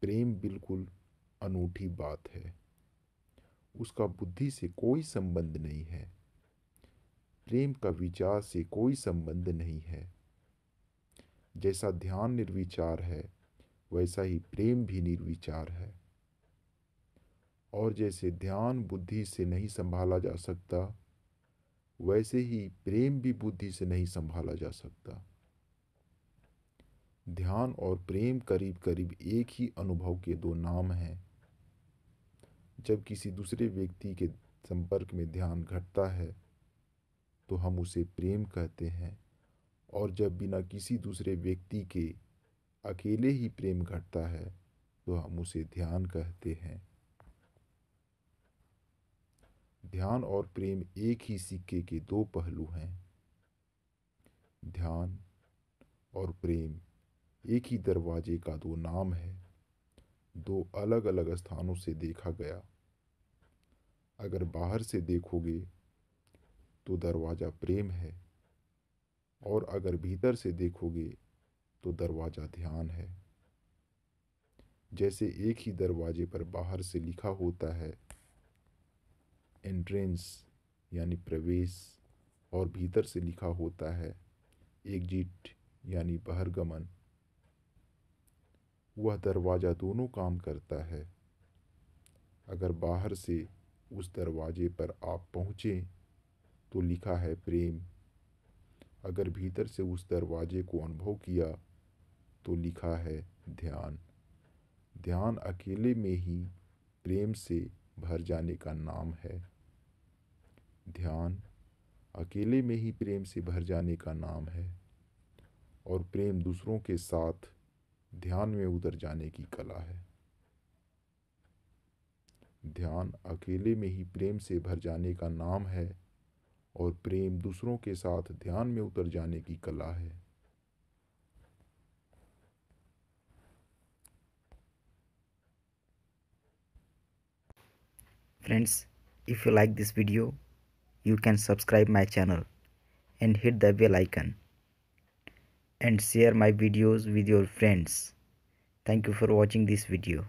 प्रेम बिल्कुल अनूठी बात है उसका बुद्धि से कोई संबंध नहीं है प्रेम का विचार से कोई संबंध नहीं है जैसा ध्यान निर्विचार है वैसा ही प्रेम भी निर्विचार है और जैसे ध्यान बुद्धि से नहीं संभाला जा सकता वैसे ही प्रेम भी बुद्धि से नहीं संभाला जा सकता ध्यान और प्रेम करीब करीब एक ही अनुभव के दो नाम हैं जब किसी दूसरे व्यक्ति के संपर्क में ध्यान घटता है तो हम उसे प्रेम कहते हैं और जब बिना किसी दूसरे व्यक्ति के अकेले ही प्रेम घटता है तो हम उसे ध्यान कहते हैं ध्यान और प्रेम एक ही सिक्के के दो पहलू हैं ध्यान और प्रेम एक ही दरवाजे का दो नाम है दो अलग अलग स्थानों से देखा गया अगर बाहर से देखोगे तो दरवाज़ा प्रेम है और अगर भीतर से देखोगे तो दरवाज़ा ध्यान है जैसे एक ही दरवाजे पर बाहर से लिखा होता है एंट्रेंस यानी प्रवेश और भीतर से लिखा होता है एग्जिट यानी बहरगमन वह दरवाज़ा दोनों काम करता है अगर बाहर से उस दरवाजे पर आप पहुँचें तो लिखा है प्रेम अगर भीतर से उस दरवाजे को अनुभव किया तो लिखा है ध्यान ध्यान अकेले में ही प्रेम से भर जाने का नाम है ध्यान अकेले में ही प्रेम से भर जाने का नाम है और प्रेम दूसरों के साथ ध्यान में उतर जाने की कला है ध्यान अकेले में ही प्रेम से भर जाने का नाम है और प्रेम दूसरों के साथ ध्यान में उतर जाने की कला है friends if you like this video you can subscribe my channel and hit the bell icon and share my videos with your friends. Thank you for watching this video.